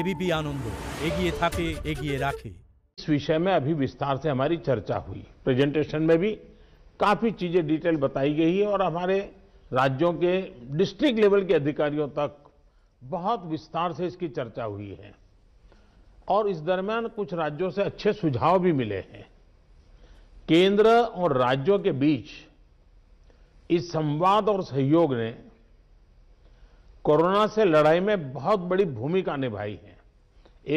ABP आनंद एगिए থাকে एगिए राखे इस विषय में अभी विस्तार से हमारी चर्चा हुई प्रेजेंटेशन में भी काफ़ी चीज़ें डिटेल बताई गई है और हमारे राज्यों के डिस्ट्रिक्ट लेवल के अधिकारियों तक बहुत विस्तार से इसकी चर्चा हुई है और इस दरमियान कुछ राज्यों से अच्छे सुझाव भी मिले हैं केंद्र और राज्यों के बीच इस संवाद और सहयोग ने कोरोना से लड़ाई में बहुत बड़ी भूमिका निभाई है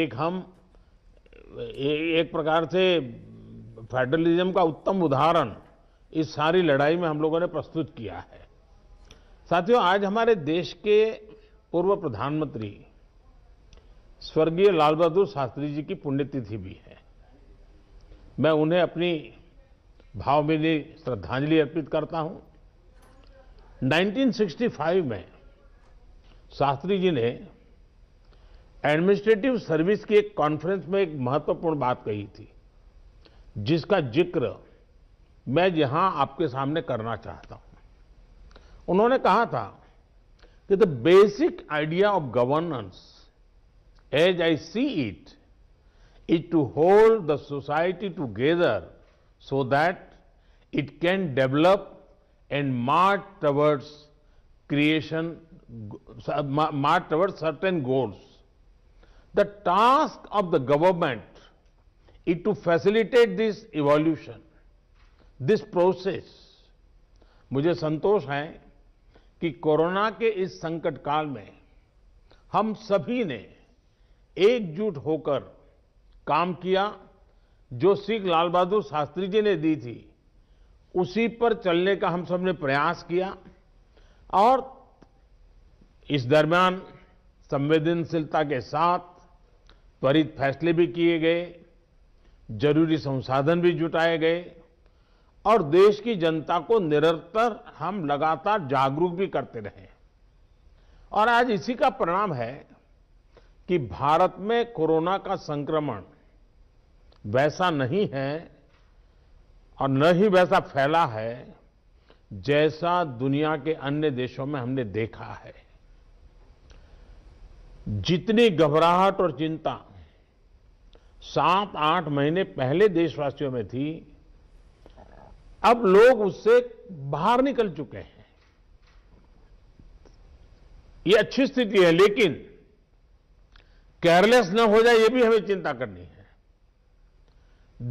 एक हम एक प्रकार से फेडरलिज्म का उत्तम उदाहरण इस सारी लड़ाई में हम लोगों ने प्रस्तुत किया है साथियों आज हमारे देश के पूर्व प्रधानमंत्री स्वर्गीय लाल बहादुर शास्त्री जी की पुण्यतिथि भी है मैं उन्हें अपनी भावभीनी श्रद्धांजलि अर्पित करता हूं 1965 में शास्त्री जी ने एडमिनिस्ट्रेटिव सर्विस की एक कॉन्फ्रेंस में एक महत्वपूर्ण बात कही थी जिसका जिक्र मैं यहां आपके सामने करना चाहता हूं उन्होंने कहा था कि the basic idea of governance as I see it is to hold the society together so that it can develop and march towards creation march towards certain goals. The task of the government is to facilitate this evolution, this process. मुझे संतोष है कि corona के इस संकट काल में हम सभी ने एकजुट hokar kaam kiya जो सिख लाल बहादुर शास्त्री जी ने दी थी उसी पर चलने का हम सब ने प्रयास किया और इस दरमियान संवेदनशीलता के साथ त्वरित फैसले भी किए गए जरूरी संसाधन भी जुटाए गए और देश की जनता को निरंतर हम लगातार जागरूक भी करते रहे और आज इसी का परिणाम है कि भारत में कोरोना का संक्रमण वैसा नहीं है और न ही वैसा फैला है जैसा दुनिया के अन्य देशों में हमने देखा है जितनी घबराहट और चिंता सात आठ महीने पहले देशवासियों में थी अब लोग उससे बाहर निकल चुके हैं ये अच्छी स्थिति है लेकिन केयरलेस न हो जाए ये भी हमें चिंता करनी है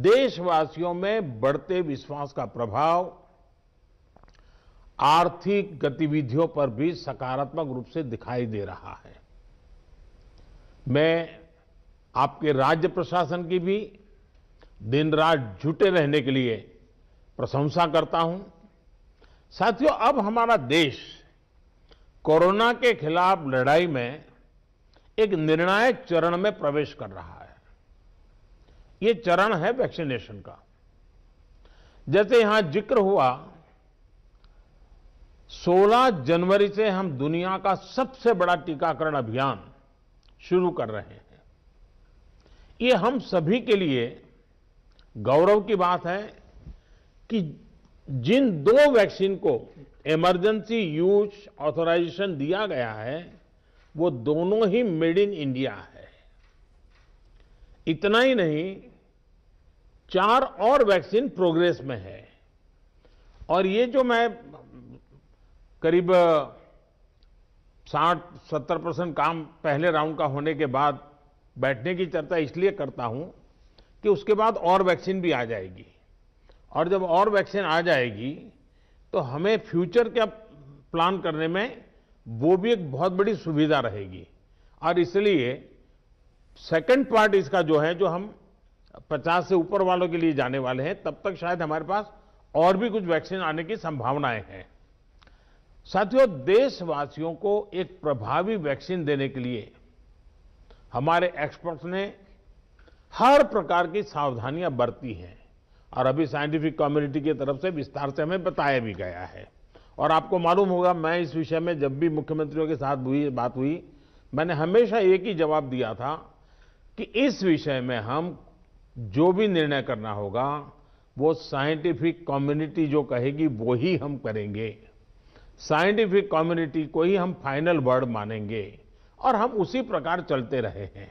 देशवासियों में बढ़ते विश्वास का प्रभाव आर्थिक गतिविधियों पर भी सकारात्मक रूप से दिखाई दे रहा है मैं आपके राज्य प्रशासन की भी दिन रात जुटे रहने के लिए प्रशंसा करता हूं साथियों अब हमारा देश कोरोना के खिलाफ लड़ाई में एक निर्णायक चरण में प्रवेश कर रहा है ये चरण है वैक्सीनेशन का जैसे यहां जिक्र हुआ 16 जनवरी से हम दुनिया का सबसे बड़ा टीकाकरण अभियान शुरू कर रहे हैं ये हम सभी के लिए गौरव की बात है कि जिन दो वैक्सीन को इमरजेंसी यूज ऑथोराइजेशन दिया गया है वो दोनों ही मेड इन इंडिया है इतना ही नहीं चार और वैक्सीन प्रोग्रेस में है और ये जो मैं करीब साठ सत्तर परसेंट काम पहले राउंड का होने के बाद बैठने की चर्चा इसलिए करता हूं कि उसके बाद और वैक्सीन भी आ जाएगी और जब और वैक्सीन आ जाएगी तो हमें फ्यूचर क्या प्लान करने में वो भी एक बहुत बड़ी सुविधा रहेगी और इसलिए सेकंड पार्ट इसका जो है जो हम 50 से ऊपर वालों के लिए जाने वाले हैं तब तक शायद हमारे पास और भी कुछ वैक्सीन आने की संभावनाएं हैं साथियों देशवासियों को एक प्रभावी वैक्सीन देने के लिए हमारे एक्सपर्ट्स ने हर प्रकार की सावधानियां बरती हैं और अभी साइंटिफिक कम्युनिटी की तरफ से विस्तार से हमें बताया भी गया है और आपको मालूम होगा मैं इस विषय में जब भी मुख्यमंत्रियों के साथ हुई बात हुई मैंने हमेशा एक ही जवाब दिया था कि इस विषय में हम जो भी निर्णय करना होगा वो साइंटिफिक कम्युनिटी जो कहेगी वो ही हम करेंगे साइंटिफिक कम्युनिटी को ही हम फाइनल वर्ड मानेंगे और हम उसी प्रकार चलते रहे हैं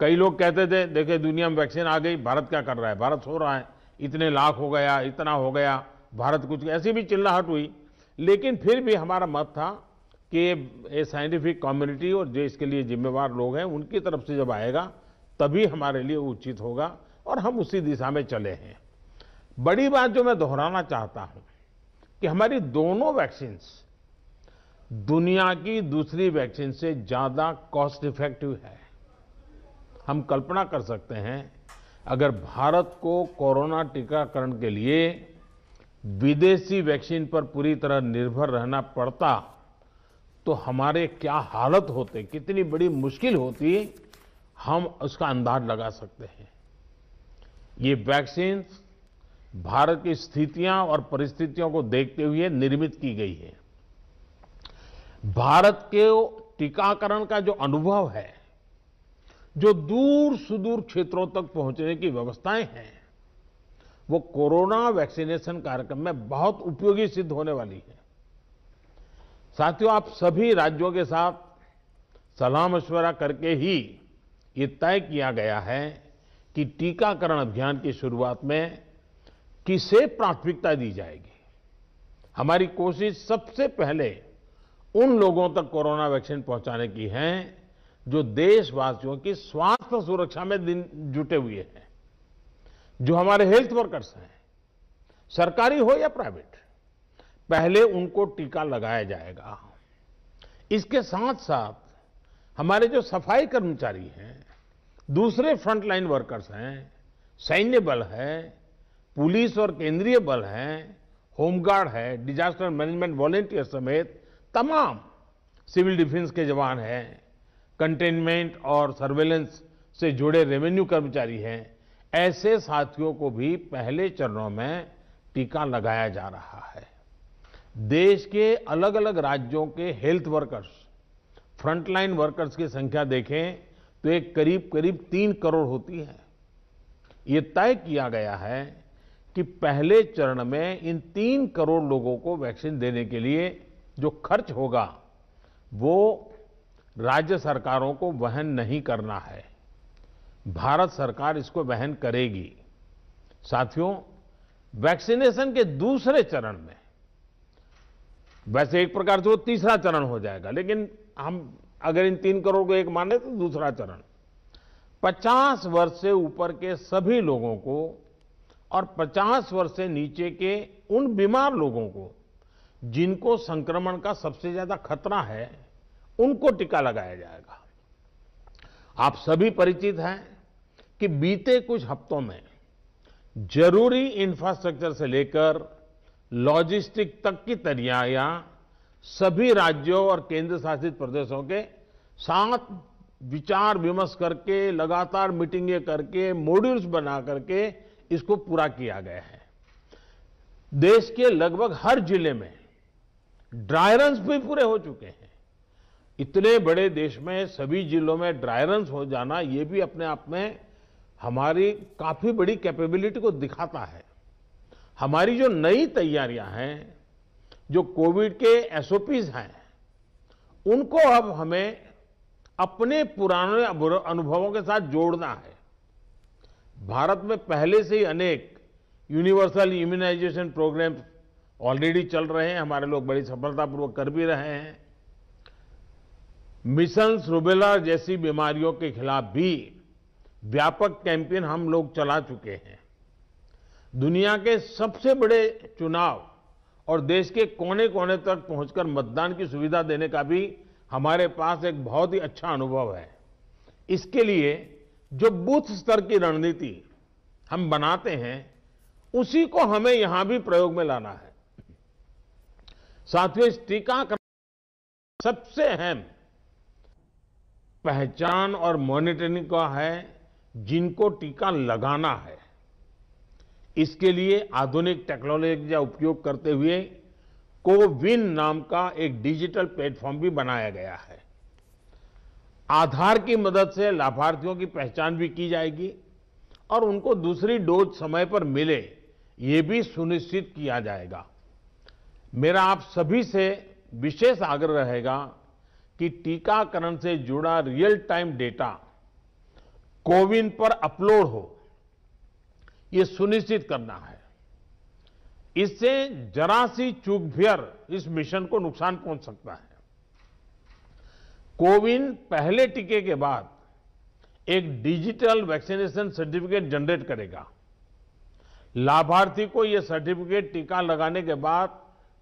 कई लोग कहते थे देखिए दुनिया में वैक्सीन आ गई भारत क्या कर रहा है भारत सो रहा है इतने लाख हो गया इतना हो गया भारत कुछ ऐसी भी चिल्लाहट हुई लेकिन फिर भी हमारा मत था कि ये साइंटिफिक कम्युनिटी और जो इसके लिए जिम्मेवार लोग हैं उनकी तरफ से जब आएगा तभी हमारे लिए उचित होगा और हम उसी दिशा में चले हैं बड़ी बात जो मैं दोहराना चाहता हूँ कि हमारी दोनों वैक्सीन दुनिया की दूसरी वैक्सीन से ज़्यादा कॉस्ट इफेक्टिव है हम कल्पना कर सकते हैं अगर भारत को कोरोना टीकाकरण के लिए विदेशी वैक्सीन पर पूरी तरह निर्भर रहना पड़ता तो हमारे क्या हालत होते कितनी बड़ी मुश्किल होती हम उसका अंदाज लगा सकते हैं ये वैक्सीन भारत की स्थितियां और परिस्थितियों को देखते हुए निर्मित की गई है भारत के टीकाकरण का जो अनुभव है जो दूर सुदूर क्षेत्रों तक पहुंचने की व्यवस्थाएं हैं वो कोरोना वैक्सीनेशन कार्यक्रम में बहुत उपयोगी सिद्ध होने वाली है साथियों आप सभी राज्यों के साथ सलाह मशवरा करके ही ये तय किया गया है कि टीकाकरण अभियान की शुरुआत में किसे प्राथमिकता दी जाएगी हमारी कोशिश सबसे पहले उन लोगों तक कोरोना वैक्सीन पहुंचाने की है जो देशवासियों की स्वास्थ्य सुरक्षा में दिन जुटे हुए हैं जो हमारे हेल्थ वर्कर्स हैं सरकारी हो या प्राइवेट पहले उनको टीका लगाया जाएगा इसके साथ साथ हमारे जो सफाई कर्मचारी हैं दूसरे फ्रंटलाइन वर्कर्स हैं सैन्य बल है पुलिस और केंद्रीय बल हैं होमगार्ड है डिजास्टर मैनेजमेंट वॉलेंटियर समेत तमाम सिविल डिफेंस के जवान हैं कंटेनमेंट और सर्वेलेंस से जुड़े रेवेन्यू कर्मचारी हैं ऐसे साथियों को भी पहले चरणों में टीका लगाया जा रहा है देश के अलग अलग राज्यों के हेल्थ वर्कर्स फ्रंटलाइन वर्कर्स की संख्या देखें तो एक करीब करीब तीन करोड़ होती है ये तय किया गया है कि पहले चरण में इन तीन करोड़ लोगों को वैक्सीन देने के लिए जो खर्च होगा वो राज्य सरकारों को वहन नहीं करना है भारत सरकार इसको वहन करेगी साथियों वैक्सीनेशन के दूसरे चरण में वैसे एक प्रकार से वो तीसरा चरण हो जाएगा लेकिन हम अगर इन तीन करोड़ को एक माने तो दूसरा चरण 50 वर्ष से ऊपर के सभी लोगों को और 50 वर्ष से नीचे के उन बीमार लोगों को जिनको संक्रमण का सबसे ज्यादा खतरा है उनको टीका लगाया जाएगा आप सभी परिचित हैं कि बीते कुछ हफ्तों में जरूरी इंफ्रास्ट्रक्चर से लेकर लॉजिस्टिक तक की तैयारियां सभी राज्यों और केंद्र शासित प्रदेशों के साथ विचार विमर्श करके लगातार मीटिंगें करके मॉड्यूल्स बना करके इसको पूरा किया गया है देश के लगभग हर जिले में ड्राई रन भी पूरे हो चुके हैं इतने बड़े देश में सभी जिलों में ड्राई रन हो जाना यह भी अपने आप में हमारी काफी बड़ी कैपेबिलिटी को दिखाता है हमारी जो नई तैयारियां हैं जो कोविड के एसओपीज हैं उनको अब हमें अपने पुराने अनुभवों के साथ जोड़ना है भारत में पहले से ही अनेक यूनिवर्सल इम्यूनाइजेशन प्रोग्राम ऑलरेडी चल रहे हैं हमारे लोग बड़ी सफलतापूर्वक कर भी रहे हैं मिशन रूबेला जैसी बीमारियों के खिलाफ भी व्यापक कैंपेन हम लोग चला चुके हैं दुनिया के सबसे बड़े चुनाव और देश के कोने कोने तक पहुंचकर मतदान की सुविधा देने का भी हमारे पास एक बहुत ही अच्छा अनुभव है इसके लिए जो बूथ स्तर की रणनीति हम बनाते हैं उसी को हमें यहां भी प्रयोग में लाना है साथियों इस टीकाकरण सबसे अहम पहचान और मॉनिटरिंग का है जिनको टीका लगाना है इसके लिए आधुनिक टेक्नोलॉजी का उपयोग करते हुए कोविन नाम का एक डिजिटल प्लेटफॉर्म भी बनाया गया है आधार की मदद से लाभार्थियों की पहचान भी की जाएगी और उनको दूसरी डोज समय पर मिले ये भी सुनिश्चित किया जाएगा मेरा आप सभी से विशेष आग्रह रहेगा कि टीकाकरण से जुड़ा रियल टाइम डेटा कोविन पर अपलोड हो यह सुनिश्चित करना है इससे जरा सी चूक भर इस मिशन को नुकसान पहुंच सकता है कोविन पहले टीके के बाद एक डिजिटल वैक्सीनेशन सर्टिफिकेट जनरेट करेगा लाभार्थी को यह सर्टिफिकेट टीका लगाने के बाद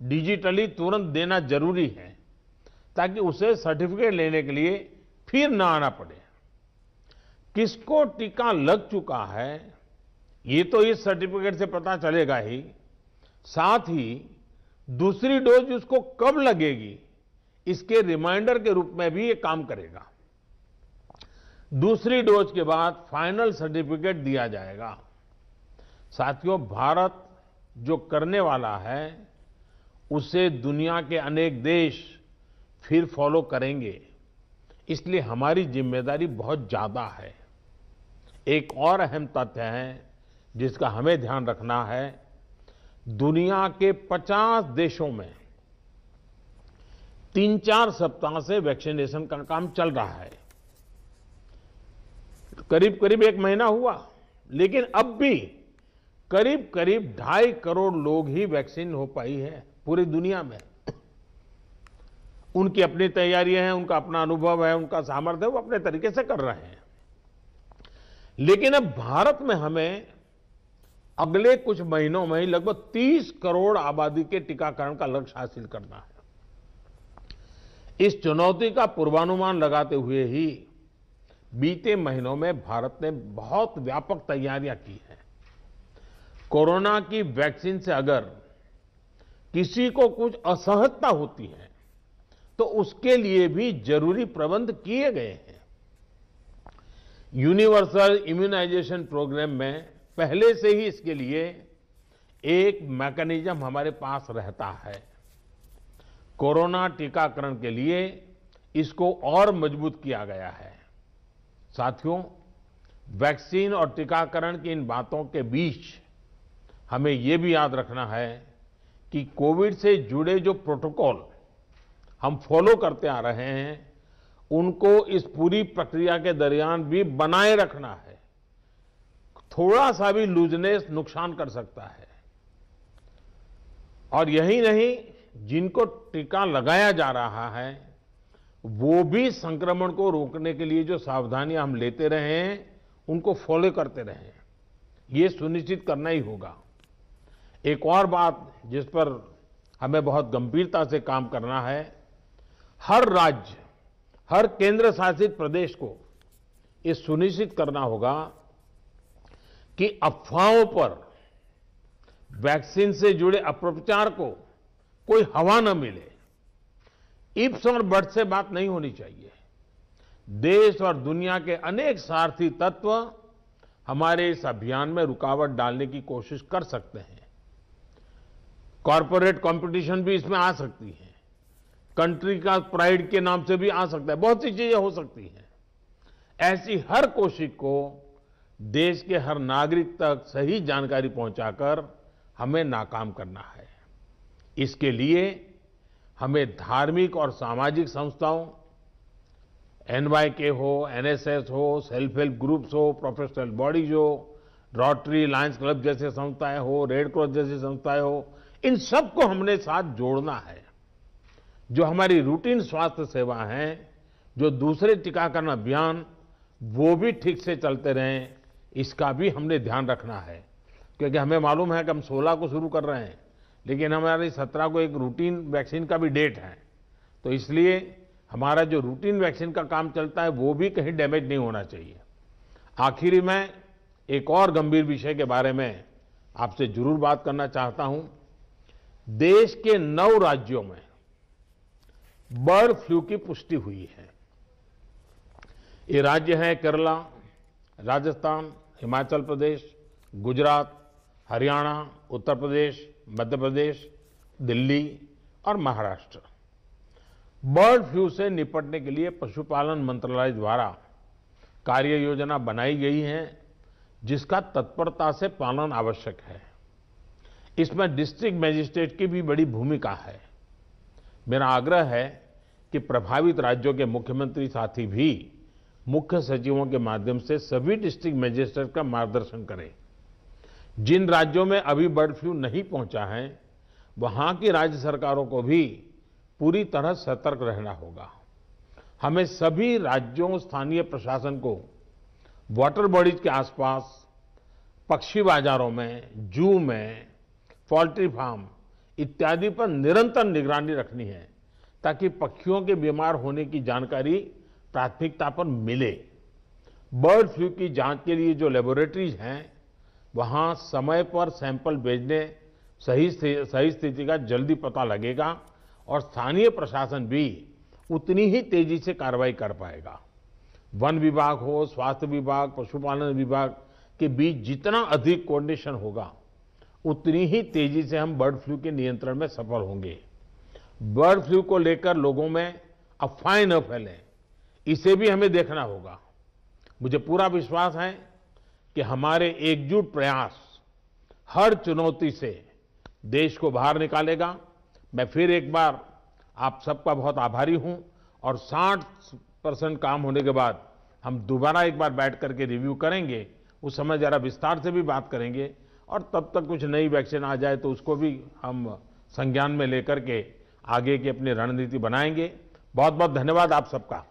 डिजिटली तुरंत देना जरूरी है ताकि उसे सर्टिफिकेट लेने के लिए फिर ना आना पड़े किसको टीका लग चुका है ये तो इस सर्टिफिकेट से पता चलेगा ही साथ ही दूसरी डोज उसको कब लगेगी इसके रिमाइंडर के रूप में भी ये काम करेगा दूसरी डोज के बाद फाइनल सर्टिफिकेट दिया जाएगा साथियों भारत जो करने वाला है उसे दुनिया के अनेक देश फिर फॉलो करेंगे इसलिए हमारी जिम्मेदारी बहुत ज़्यादा है एक और अहम तथ्य है जिसका हमें ध्यान रखना है दुनिया के 50 देशों में तीन चार सप्ताह से वैक्सीनेशन का काम चल रहा है करीब करीब एक महीना हुआ लेकिन अब भी करीब करीब ढाई करोड़ लोग ही वैक्सीन हो पाई है पूरी दुनिया में उनकी अपनी तैयारियां हैं उनका अपना अनुभव है उनका सामर्थ्य है वो अपने तरीके से कर रहे हैं लेकिन अब भारत में हमें अगले कुछ महीनों में ही लगभग 30 करोड़ आबादी के टीकाकरण का लक्ष्य हासिल करना है इस चुनौती का पूर्वानुमान लगाते हुए ही बीते महीनों में भारत ने बहुत व्यापक तैयारियां की हैं कोरोना की वैक्सीन से अगर किसी को कुछ असहजता होती है तो उसके लिए भी जरूरी प्रबंध किए गए हैं यूनिवर्सल इम्यूनाइजेशन प्रोग्राम में पहले से ही इसके लिए एक मैकेनिज्म हमारे पास रहता है कोरोना टीकाकरण के लिए इसको और मजबूत किया गया है साथियों वैक्सीन और टीकाकरण की इन बातों के बीच हमें यह भी याद रखना है कि कोविड से जुड़े जो प्रोटोकॉल हम फॉलो करते आ रहे हैं उनको इस पूरी प्रक्रिया के दरमियान भी बनाए रखना है थोड़ा सा भी लूजनेस नुकसान कर सकता है और यही नहीं जिनको टीका लगाया जा रहा है वो भी संक्रमण को रोकने के लिए जो सावधानियां हम लेते रहे उनको फॉलो करते रहे ये सुनिश्चित करना ही होगा एक और बात जिस पर हमें बहुत गंभीरता से काम करना है हर राज्य हर केंद्र शासित प्रदेश को ये सुनिश्चित करना होगा कि अफवाहों पर वैक्सीन से जुड़े अप्रचार को कोई हवा न मिले इप्स और बट से बात नहीं होनी चाहिए देश और दुनिया के अनेक सारथी तत्व हमारे इस अभियान में रुकावट डालने की कोशिश कर सकते हैं कॉरपोरेट कंपटीशन भी इसमें आ सकती है कंट्री का प्राइड के नाम से भी आ सकता है बहुत सी चीजें हो सकती हैं ऐसी हर कोशिश को देश के हर नागरिक तक सही जानकारी पहुंचाकर हमें नाकाम करना है इसके लिए हमें धार्मिक और सामाजिक संस्थाओं एनवाईके हो एनएसएस हो सेल्फ हेल्प ग्रुप्स हो प्रोफेशनल बॉडीज हो रॉटरी लायंस क्लब जैसे संस्थाएं हो रेड क्रॉस जैसी संस्थाएं हो इन सबको हमने साथ जोड़ना है जो हमारी रूटीन स्वास्थ्य सेवा है जो दूसरे टीकाकरण अभियान वो भी ठीक से चलते रहें इसका भी हमने ध्यान रखना है क्योंकि हमें मालूम है कि हम 16 को शुरू कर रहे हैं लेकिन हमारी सत्रह को एक रूटीन वैक्सीन का भी डेट है तो इसलिए हमारा जो रूटीन वैक्सीन का काम चलता है वो भी कहीं डैमेज नहीं होना चाहिए आखिर में एक और गंभीर विषय के बारे में आपसे जरूर बात करना चाहता हूं देश के नौ राज्यों में बर्ड फ्लू की पुष्टि हुई है ये राज्य हैं केरला राजस्थान हिमाचल प्रदेश गुजरात हरियाणा उत्तर प्रदेश मध्य प्रदेश दिल्ली और महाराष्ट्र बर्ड फ्लू से निपटने के लिए पशुपालन मंत्रालय द्वारा कार्य योजना बनाई गई है जिसका तत्परता से पालन आवश्यक है इसमें डिस्ट्रिक्ट मजिस्ट्रेट की भी बड़ी भूमिका है मेरा आग्रह है कि प्रभावित राज्यों के मुख्यमंत्री साथी भी मुख्य सचिवों के माध्यम से सभी डिस्ट्रिक्ट मजिस्ट्रेट का मार्गदर्शन करें जिन राज्यों में अभी बर्ड फ्लू नहीं पहुंचा है वहां की राज्य सरकारों को भी पूरी तरह सतर्क रहना होगा हमें सभी राज्यों स्थानीय प्रशासन को वाटर बॉडीज के आसपास पक्षी बाजारों में जू में पोल्ट्री फार्म इत्यादि पर निरंतर निगरानी रखनी है ताकि पक्षियों के बीमार होने की जानकारी प्राथमिकता पर मिले बर्ड फ्लू की जांच के लिए जो लेबोरेटरीज हैं वहाँ समय पर सैंपल भेजने सही सही स्थिति का जल्दी पता लगेगा और स्थानीय प्रशासन भी उतनी ही तेजी से कार्रवाई कर पाएगा वन विभाग हो स्वास्थ्य विभाग पशुपालन विभाग के बीच जितना अधिक कोऑर्डिनेशन होगा उतनी ही तेजी से हम बर्ड फ्लू के नियंत्रण में सफल होंगे बर्ड फ्लू को लेकर लोगों में अफवाहें न फैलें इसे भी हमें देखना होगा मुझे पूरा विश्वास है कि हमारे एकजुट प्रयास हर चुनौती से देश को बाहर निकालेगा मैं फिर एक बार आप सबका बहुत आभारी हूं और 60 परसेंट काम होने के बाद हम दोबारा एक बार बैठ करके रिव्यू करेंगे उस समय ज़रा विस्तार से भी बात करेंगे और तब तक कुछ नई वैक्सीन आ जाए तो उसको भी हम संज्ञान में लेकर के आगे की अपनी रणनीति बनाएंगे बहुत बहुत धन्यवाद आप सबका